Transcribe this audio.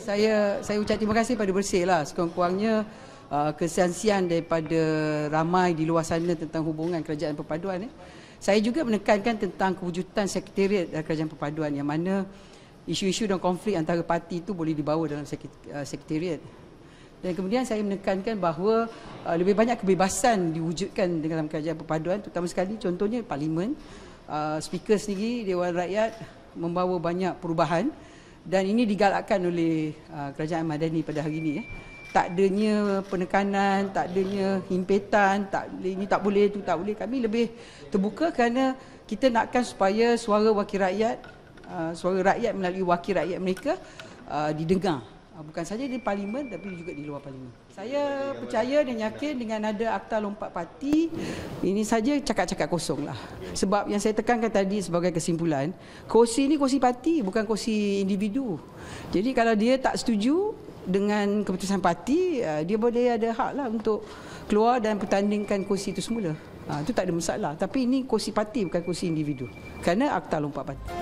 saya saya ucap terima kasih pada Bersih lah sekurang-kurangnya uh, kesiansian daripada ramai di luar sana tentang hubungan kerajaan perpaduan eh. Saya juga menekankan tentang kewujudan sekretariat uh, kerajaan perpaduan yang mana isu-isu dan konflik antara parti itu boleh dibawa dalam uh, sekretariat. Dan kemudian saya menekankan bahawa uh, lebih banyak kebebasan diwujudkan dalam kerajaan perpaduan terutama sekali contohnya parlimen, uh, speaker sendiri, Dewan Rakyat membawa banyak perubahan dan ini digalakkan oleh uh, kerajaan Madani pada hari ini eh. tak adanya penekanan, tak adanya himpitan, tak ini tak boleh itu tak boleh. Kami lebih terbuka kerana kita nakkan supaya suara wakil rakyat, uh, suara rakyat melalui wakil rakyat mereka uh, didengar. Ah, bukan saja di parlimen tapi juga di luar parlimen. Saya percaya dan yakin dengan ada akta lompat parti ini saja cakap-cakap kosong lah. Sebab yang saya tekankan tadi sebagai kesimpulan, kursi ini kursi parti bukan kursi individu. Jadi kalau dia tak setuju dengan keputusan parti, ah, dia boleh ada hak lah untuk keluar dan pertandingkan kursi itu semula. Ah, itu tak ada masalah. Tapi ini kursi parti bukan kursi individu. Kerana akta lompat parti.